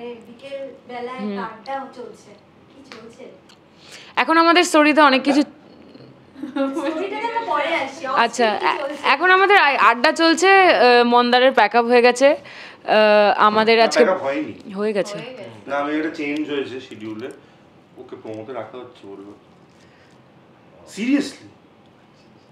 মানে বিকেল বেলায় চলছে কি চলছে এখন আমাদের স্টোরিতে অনেক কিছু আচ্ছা এখন আমাদের আড্ডা চলছে মন্দারের প্যাক আপ হয়ে গেছে আমাদের আজকে হয়ে গেছে না আমি চেঞ্জ হয়েছে শিডিউলে ওকে প্রমোতে রাখা হচ্ছে সিরিয়াসলি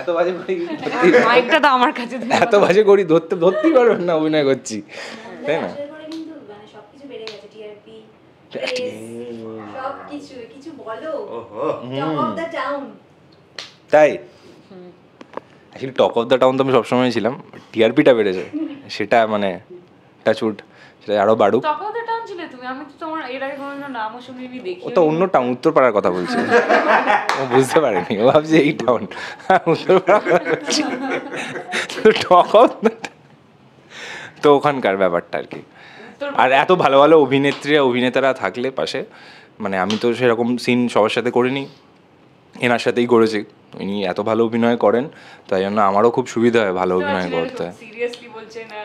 এত বাজে করি মাইকটা তো আমার কাছে এত বাজে করি ধরতে ধরতেই পারবেন না অভিনয় করছি তাই না মানে তাই আসলে টপ অফ দ্য টাউন তো আমি সবসময় ছিলাম টিআরপিটা বেড়েছে সেটা মানে টাচউড সেটা আরো বাড়ুক ও তো অন্য টাউন উত্তরপাড়ার কথা বলছি ও বুঝতে পারিনি ও ভাবছে এই টাউন তো ওখানকার ব্যাপারটা আর কি আর এত ভালো ভালো অভিনেত্রী অভিনেতারা থাকলে পাশে মানে আমি তো সেরকম সিন সবার সাথে করিনি এনার সাথেই করেছি উনি এত ভালো অভিনয় করেন তাই জন্য আমারও খুব সুবিধা হয় ভালো অভিনয় করতে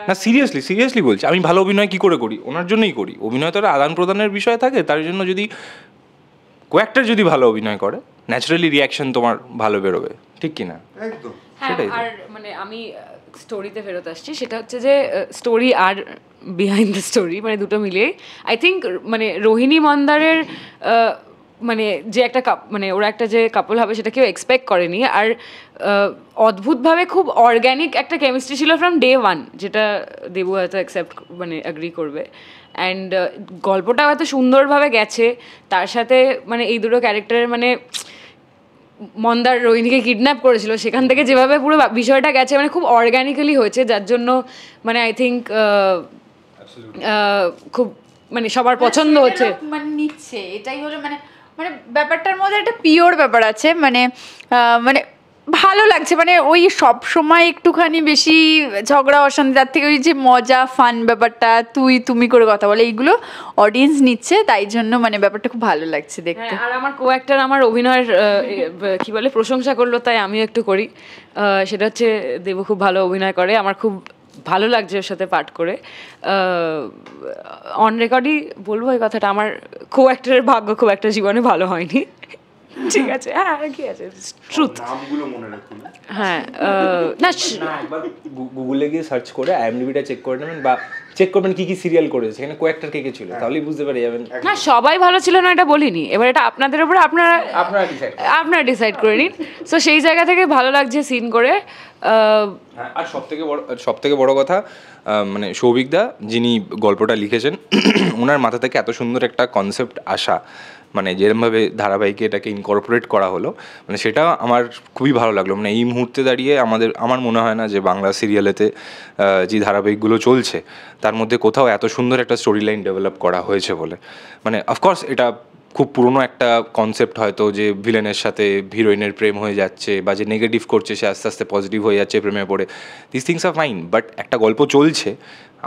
না সিরিয়াসলি সিরিয়াসলি বলছি আমি ভালো অভিনয় কি করে করি ওনার জন্যই করি অভিনয় তো আদান প্রদানের বিষয় থাকে তার জন্য যদি কয়েকটা যদি ভালো অভিনয় করে ন্যাচারালি রিয়াকশন তোমার ভালো বেরোবে ঠিক কি না হ্যাঁ, সেটাই আর মানে আমি স্টোরিতে ফেরত আসছি সেটা হচ্ছে যে স্টোরি আর বিহাইন্ড দ্য স্টোরি মানে দুটো মিলিয়ে আই থিঙ্ক মানে রোহিণী মন্দারের মানে যে একটা মানে ওরা একটা যে কাপল হবে সেটা কেউ এক্সপেক্ট করেনি আর অদ্ভুতভাবে খুব অর্গ্যানিক একটা কেমিস্ট্রি ছিল ফ্রম ডে ওয়ান যেটা দেবু হয়তো অ্যাকসেপ্ট মানে অ্যাগ্রি করবে অ্যান্ড গল্পটা হয়তো সুন্দরভাবে গেছে তার সাথে মানে এই দুটো ক্যারেক্টারের মানে মন্দার রোহিণীকে কিডন্যাপ করেছিল সেখান থেকে যেভাবে পুরো বিষয়টা গেছে মানে খুব অর্গ্যানিক্যালি হয়েছে যার জন্য মানে আই থিঙ্ক খুব মানে সবার পছন্দ হচ্ছে মানে নিচ্ছে এটাই হলো মানে মানে ব্যাপারটার মধ্যে একটা পিওর ব্যাপার আছে মানে মানে ভালো লাগছে মানে ওই সব সময় একটুখানি বেশি ঝগড়া অশান্তি তার থেকে ওই যে মজা ফান ব্যাপারটা তুই তুমি করে কথা বলে এইগুলো অডিয়েন্স নিচ্ছে তাই জন্য মানে ব্যাপারটা খুব ভালো লাগছে দেখতে হ্যাঁ, আর আমার কো অ্যাক্টার আমার অভিনয়ের কি বলে প্রশংসা করলো তাই আমিও একটু করি সেটা হচ্ছে দেব খুব ভালো অভিনয় করে আমার খুব ভালো লাগছে ওর সাথে পাঠ করে অন রেকর্ডই বলবো এই কথাটা আমার খুব একটা ভাগ্য খুব একটা জীবনে ভালো হয়নি ঠিক আছে হ্যাঁ, হ্যাঁ কি আছে ট্রুথ হ্যাঁ না একবার গুগলে গিয়ে সার্চ করে আইএমডিবিটা চেক করে নেবেন বা চেক করবেন কি কি সিরিয়াল করেছে সেখানে কয়েকটার কে কে ছিল হ্যাঁ। তাহলেই বুঝতে পারে যাবেন না সবাই ভালো ছিল না এটা বলিনি এবার এটা আপনাদের উপর আপনারা আপনারা ডিসাইড আপনারা ডিসাইড করে নিন সো সেই জায়গা থেকে ভালো লাগছে সিন করে হ্যাঁ, আর সবথেকে বড় সবথেকে বড় কথা মানে সৌভিকদা যিনি গল্পটা লিখেছেন ওনার মাথা থেকে এত সুন্দর একটা কনসেপ্ট আসা মানে যেরমভাবে ধারাবাহিকে এটাকে ইনকর্পোরেট করা হলো মানে সেটা আমার খুবই ভালো লাগলো মানে এই মুহূর্তে দাঁড়িয়ে আমাদের আমার মনে হয় না যে বাংলা সিরিয়ালেতে যে ধারাবাহিকগুলো চলছে তার মধ্যে কোথাও এত সুন্দর একটা স্টোরি লাইন ডেভেলপ করা হয়েছে বলে মানে অফকোর্স এটা খুব পুরনো একটা কনসেপ্ট হয়তো যে ভিলেনের সাথে হিরোইনের প্রেম হয়ে যাচ্ছে বা যে নেগেটিভ করছে সে আস্তে আস্তে পজিটিভ হয়ে যাচ্ছে প্রেমে পড়ে দিস থিংস আর ফাইন বাট একটা গল্প চলছে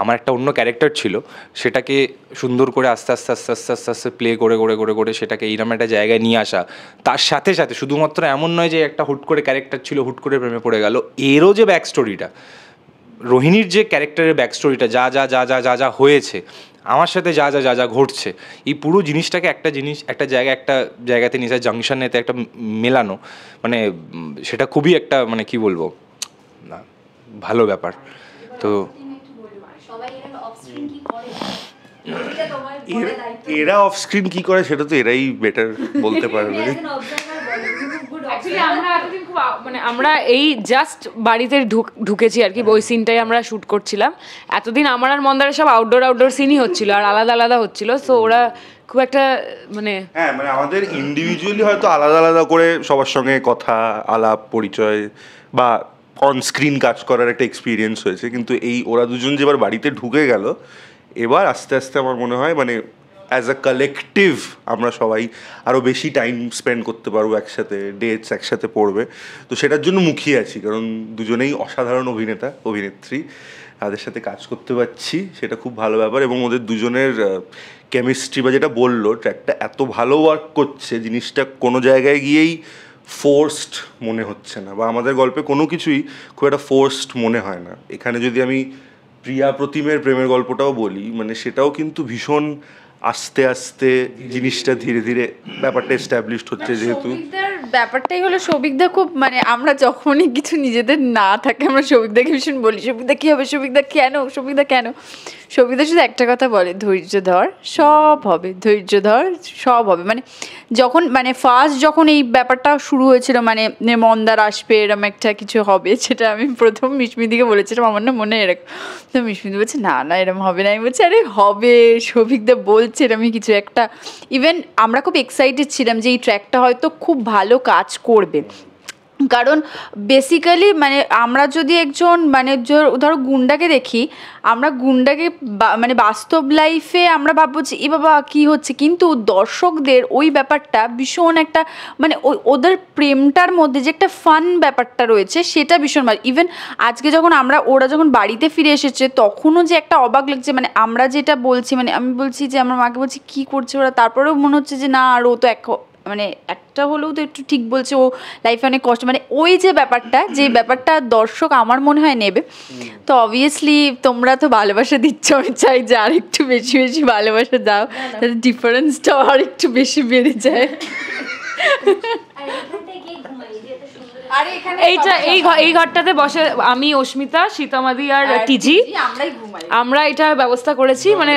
আমার একটা অন্য ক্যারেক্টার ছিল সেটাকে সুন্দর করে আস্তে আস্তে আস্তে আস্তে আস্তে আস্তে প্লে করে করে করে করে সেটাকে এইরকম একটা জায়গায় নিয়ে আসা তার সাথে সাথে শুধুমাত্র এমন নয় যে একটা হুট করে ক্যারেক্টার ছিল হুট করে প্রেমে পড়ে গেল এরও যে ব্যাক স্টোরিটা রোহিণীর যে ক্যারেক্টারের ব্যাক স্টোরিটা যা যা যা যা যা যা হয়েছে আমার সাথে যা যা যা যা ঘটছে এই পুরো জিনিসটাকে একটা জিনিস একটা জায়গা একটা জায়গাতে নিয়ে জাংশনেতে একটা মেলানো মানে সেটা খুবই একটা মানে কি বলবো না ভালো ব্যাপার তো এরা অফ স্ক্রিন কি করে সেটা তো এরাই বেটার বলতে পারবে মানে আমরা এই জাস্ট বাড়িতে ঢুকেছি আর কি ওই হ্যাঁ। সিনটাই আমরা শ্যুট করছিলাম এতদিন আমার আর মন্দারে সব আউটডোর আউটডোর সিনই হচ্ছিল আর আলাদা আলাদা হচ্ছিল তো ওরা খুব একটা মানে হ্যাঁ মানে আমাদের ইন্ডিভিজুয়ালি হয়তো আলাদা আলাদা করে সবার সঙ্গে কথা আলাপ পরিচয় বা অন স্ক্রিন কাজ করার একটা এক্সপিরিয়েন্স হয়েছে কিন্তু এই ওরা দুজন যেবার বাড়িতে ঢুকে গেল এবার আস্তে আস্তে আমার মনে হয় মানে অ্যাজ আ কালেকটিভ আমরা সবাই আরও বেশি টাইম স্পেন্ড করতে পারবো একসাথে ডেটস একসাথে পড়বে তো সেটার জন্য মুখিয়ে আছি কারণ দুজনেই অসাধারণ অভিনেতা অভিনেত্রী তাদের সাথে কাজ করতে পারছি সেটা খুব ভালো ব্যাপার এবং ওদের দুজনের কেমিস্ট্রি বা যেটা বললো ট্র্যাকটা এত ভালো ওয়ার্ক করছে জিনিসটা কোনো জায়গায় গিয়েই ফোর্সড মনে হচ্ছে না বা আমাদের গল্পে কোনো কিছুই খুব একটা ফোর্সড মনে হয় না এখানে যদি আমি প্রিয়া প্রতিমের প্রেমের গল্পটাও বলি মানে সেটাও কিন্তু ভীষণ আস্তে আস্তে জিনিসটা ধীরে ধীরে ব্যাপারটা এস্টাবলিশড হচ্ছে যেহেতু ব্যাপারটাই হলো সৌভিকদা খুব মানে আমরা যখনই কিছু নিজেদের না থাকে আমরা সৌভিকদাকে ভীষণ বলি সৌভিকদা কী হবে দা কেন সৌভিকদা কেন সবিতা শুধু একটা কথা বলে ধৈর্য ধর সব হবে ধৈর্য ধর সব হবে মানে যখন মানে ফার্স্ট যখন এই ব্যাপারটা শুরু হয়েছিল মানে মন্দার আসবে এরম একটা কিছু হবে সেটা আমি প্রথম মিশমিদিকে বলেছিলাম আমার না মনে এরকম তো মিশমিদি বলছে না না এরম হবে না আমি বলছি আরে হবে সৌভিকদা বলছে এরম কিছু একটা ইভেন আমরা খুব এক্সাইটেড ছিলাম যে এই ট্র্যাকটা হয়তো খুব ভালো কাজ করবে কারণ বেসিক্যালি মানে আমরা যদি একজন মানে ধরো গুন্ডাকে দেখি আমরা গুন্ডাকে মানে বাস্তব লাইফে আমরা ভাববো যে এ বাবা কী হচ্ছে কিন্তু দর্শকদের ওই ব্যাপারটা ভীষণ একটা মানে ওদের প্রেমটার মধ্যে যে একটা ফান ব্যাপারটা রয়েছে সেটা ভীষণ ভালো ইভেন আজকে যখন আমরা ওরা যখন বাড়িতে ফিরে এসেছে তখনও যে একটা অবাক লাগছে মানে আমরা যেটা বলছি মানে আমি বলছি যে আমার মাকে বলছি কী করছে ওরা তারপরেও মনে হচ্ছে যে না আর ও তো এক মানে একটা হলেও তো একটু ঠিক বলছে ও লাইফে অনেক কষ্ট মানে ওই যে ব্যাপারটা যে ব্যাপারটা দর্শক আমার মনে হয় নেবে তো অবভিয়াসলি তোমরা তো ভালোবাসা দিচ্ছ আমি চাই যে আর একটু বেশি বেশি ভালোবাসা দাও তাহলে ডিফারেন্সটাও আর একটু বেশি বেড়ে যায় এইটা এই এই ঘরটাতে বসে আমি অস্মিতা সীতামাদি আর টিজি আমরা এটা ব্যবস্থা করেছি মানে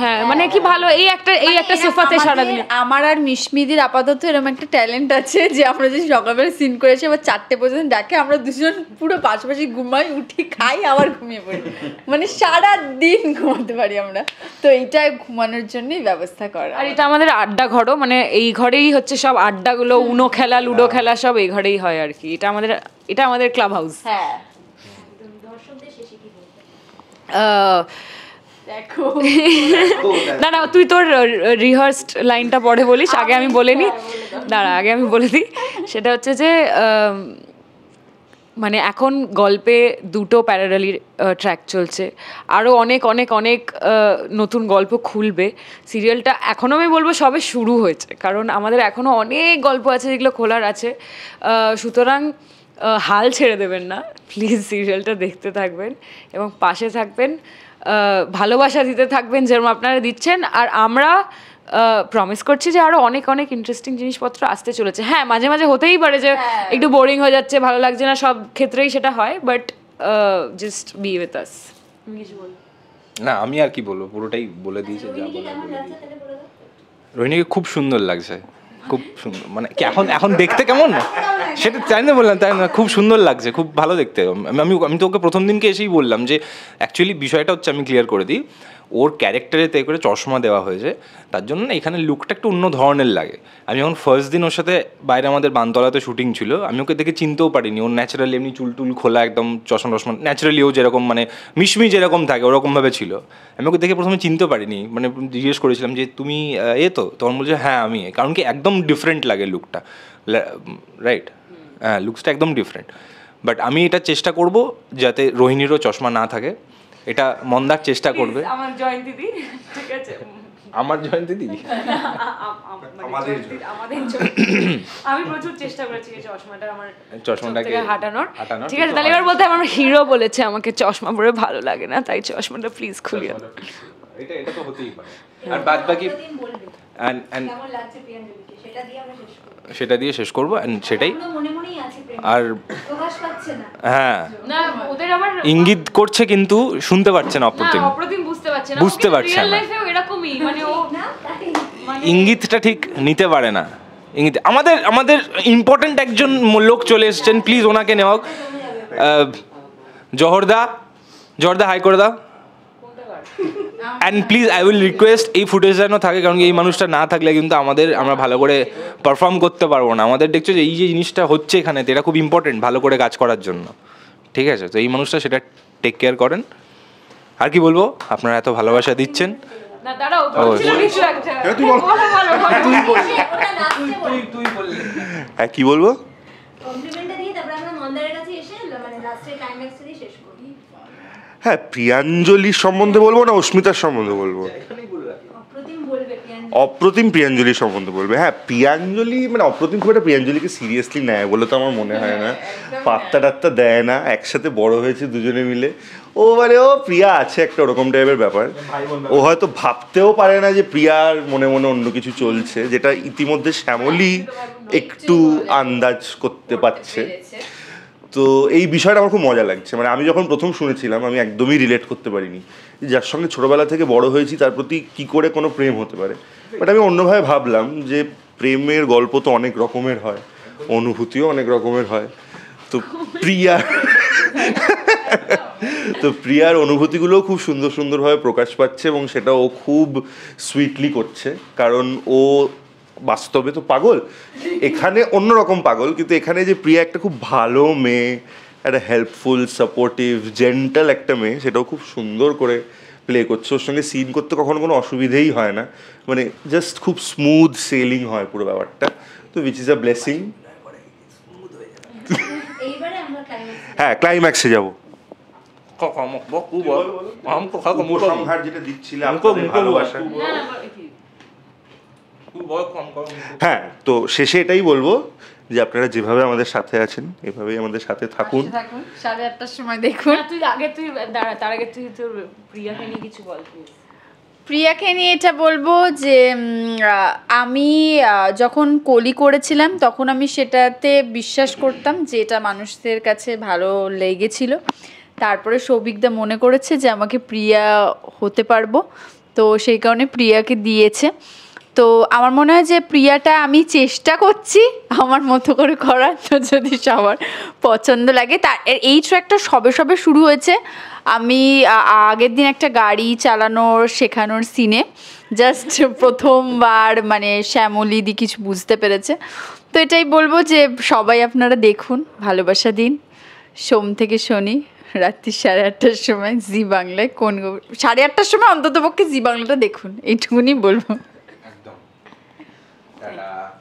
হ্যাঁ মানে কি ভালো এই একটা এই মানে একটা সোফাতে সারাদিন আমার আর মিশমিদির আপাতত এরকম একটা ট্যালেন্ট আছে যে আমরা যে সকালবেলা সিন করেছি আবার চারটে পর্যন্ত ডাকে আমরা দুজন পুরো পাশাপাশি ঘুমাই উঠি খাই আবার ঘুমিয়ে পড়ি মানে সারা দিন ঘুমাতে পারি আমরা তো এইটা ঘুমানোর জন্যই ব্যবস্থা করা আর এটা আমাদের আড্ডা ঘরও মানে এই ঘরেই হচ্ছে সব আড্ডাগুলো উনো খেলা লুডো খেলা সব এই ঘরেই হয় আর কি এটা আমাদের এটা আমাদের ক্লাব হাউস হ্যাঁ দর্শকদের না না তুই তোর রিহার্সড লাইনটা পরে বলিস আগে আমি বলে নিই দাঁড়া আগে আমি বলে দিই সেটা হচ্ছে যে মানে এখন গল্পে দুটো প্যারাডালি ট্র্যাক চলছে আরও অনেক অনেক অনেক নতুন গল্প খুলবে সিরিয়ালটা এখনও আমি বলবো সবে শুরু হয়েছে কারণ আমাদের এখনও অনেক গল্প আছে যেগুলো খোলার আছে সুতরাং হাল ছেড়ে দেবেন না প্লিজ সিরিয়ালটা দেখতে থাকবেন এবং পাশে থাকবেন ভালোবাসা দিতে থাকবেন যেরকম আপনারা দিচ্ছেন আর আমরা প্রমিস করছি যে আরও অনেক অনেক ইন্টারেস্টিং জিনিসপত্র আসতে চলেছে হ্যাঁ মাঝে মাঝে হতেই পারে যে হ্যাঁ। একটু বোরিং হয়ে যাচ্ছে ভালো লাগছে না সব ক্ষেত্রেই সেটা হয় but just be with us না আমি আর কি বলবো পুরোটাই বলে দিয়েছে যা রোহিণীকে খুব সুন্দর লাগছে খুব সুন্দর মানে কি এখন এখন দেখতে কেমন সেটা তাই না বললাম তাই না খুব সুন্দর লাগছে খুব ভালো দেখতে আমি আমি তো ওকে প্রথম দিনকে এসেই বললাম যে অ্যাকচুয়ালি বিষয়টা হচ্ছে আমি ক্লিয়ার করে দিই ওর ক্যারেক্টারেতে করে চশমা দেওয়া হয়েছে তার জন্য না এখানে লুকটা একটু অন্য ধরনের লাগে আমি যখন ফার্স্ট দিন ওর সাথে বাইরে আমাদের বানতলাতে শুটিং ছিল আমি ওকে দেখে চিনতেও পারিনি ওর ন্যাচারালি এমনি চুল টুল খোলা একদম চশমা টশমা ন্যাচারালি ও যেরকম মানে মিশমি যেরকম থাকে ওরকমভাবে ছিল আমি ওকে দেখে প্রথমে চিনতে পারিনি মানে জিজ্ঞেস করেছিলাম যে তুমি এ তো তখন বলছে হ্যাঁ আমি কারণ কি একদম ডিফারেন্ট লাগে লুকটা রাইট হ্যাঁ লুকসটা একদম ডিফারেন্ট বাট আমি এটা চেষ্টা করব যাতে রোহিণীরও চশমা না থাকে এটা মন্দার চেষ্টা করবে আমার জয়ন্তী দিদি ঠিক আছে আমার মানে দিদি আমাদের আমি প্রচুর চেষ্টা করেছি যে চশমাটা আমার চশমাটাকে হাঁটানোর ঠিক আছে তাহলে এবার বলতে আমার হিরো বলেছে আমাকে চশমা পরে ভালো লাগে না তাই চশমাটা প্লিজ খুলিও এটা এটা তো হতেই পারে আর বাদ বাকি অ্যান্ড অ্যান্ড সেটা দিয়ে শেষ করবো অ্যান্ড সেটাই আর হ্যাঁ ইঙ্গিত করছে কিন্তু শুনতে পারছে না অপ্রতিম বুঝতে পারছে না মানে মানে ইঙ্গিতটা ঠিক নিতে পারে না ইঙ্গিত আমাদের আমাদের ইম্পর্টেন্ট একজন লোক চলে এসছেন প্লিজ ওনাকে নেওয়া জহরদা জহরদা হাই করে দাও and please I will request এই ফুটেজ যেন থাকে কারণ এই মানুষটা না থাকলে কিন্তু আমাদের আমরা ভালো করে পারফর্ম করতে পারবো না আমাদের দেখছো যে এই যে জিনিসটা হচ্ছে এখানে এটা খুব ইম্পর্টেন্ট ভালো করে কাজ করার জন্য ঠিক আছে তো এই মানুষটা সেটা টেক কেয়ার করেন আর কি বলবো আপনারা এত ভালোবাসা দিচ্ছেন কি বলবো হ্যাঁ প্রিয়াঞ্জলি সম্বন্ধে বলবো না অস্মিতার সম্বন্ধে বলবো আচ্ছা, অপ্রতিম প্রিয়াঞ্জলি সম্বন্ধে বলবে হ্যাঁ প্রিয়াঞ্জলি মানে অপ্রতিম খুব একটা প্রিয়াঞ্জলিকে সিরিয়াসলি নেয় বলে তো আমার মনে হয় না পাত্তা টাত্তা দেয় না একসাথে বড় হয়েছে দুজনে মিলে ও মানে ও প্রিয়া আছে একটা ওরকম টাইপের ব্যাপার ও হয়তো ভাবতেও পারে না যে প্রিয়ার মনে মনে অন্য কিছু চলছে যেটা ইতিমধ্যে শ্যামলি একটু আন্দাজ করতে পারছে তো এই বিষয়টা আমার খুব মজা লাগছে মানে আমি যখন প্রথম শুনেছিলাম আমি একদমই রিলেট করতে পারিনি যার সঙ্গে ছোটোবেলা থেকে বড় হয়েছি তার প্রতি কি করে কোনো প্রেম হতে পারে বাট আমি অন্যভাবে ভাবলাম যে প্রেমের গল্প তো অনেক রকমের হয় অনুভূতিও অনেক রকমের হয় তো প্রিয়া তো প্রিয়ার অনুভূতিগুলোও খুব সুন্দর সুন্দরভাবে প্রকাশ পাচ্ছে এবং সেটা ও খুব সুইটলি করছে কারণ ও বাস্তবে তো পাগল এখানে অন্যরকম পাগল কিন্তু এখানে যে প্রিয়া একটা খুব ভালো মেয়ে একটা হেল্পফুল সাপোর্টিভ জেন্টাল একটা মেয়ে সেটাও খুব সুন্দর করে প্লে করছে ওর সঙ্গে সিন করতে কখনো কোনো অসুবিধেই হয় না মানে জাস্ট খুব স্মুথ সেলিং হয় পুরো ব্যাপারটা তো উইচ ইজ আ ব্লেসিং হ্যাঁ ক্লাইম্যাক্সে যাবো কখন हमको আমি हमको हमको हमको हमको হ্যাঁ তো শেষে এটাই বলবো যে আপনারা যেভাবে আমাদের সাথে আছেন এভাবেই আমাদের সাথে থাকুন সাড়ে আটটার সময় দেখুন হ্যাঁ, তুই আগে তুই দাঁড়া তার আগে তুই তোর প্রিয়াকে নিয়ে কিছু বল প্রিয়াকে নিয়ে এটা বলবো যে আমি যখন কলি করেছিলাম তখন আমি সেটাতে বিশ্বাস করতাম যে এটা মানুষদের কাছে ভালো লেগেছিল তারপরে সৌভিকদা মনে করেছে যে আমাকে প্রিয়া হতে পারবো তো সেই কারণে প্রিয়াকে দিয়েছে তো আমার মনে হয় যে প্রিয়াটা আমি চেষ্টা করছি আমার মতো করে করার তো যদি সবার পছন্দ লাগে তার এই ট্র্যাকটা সবে সবে শুরু হয়েছে আমি আগের দিন একটা গাড়ি চালানোর শেখানোর সিনে জাস্ট প্রথমবার মানে শ্যামলি দি কিছু বুঝতে পেরেছে তো এটাই বলবো যে সবাই আপনারা দেখুন ভালোবাসা দিন সোম থেকে শনি রাত্রি সাড়ে আটটার সময় জি বাংলায় কোন সাড়ে আটটার সময় অন্তত পক্ষে জি বাংলাটা দেখুন এইটুকুনি বলবো 对呀。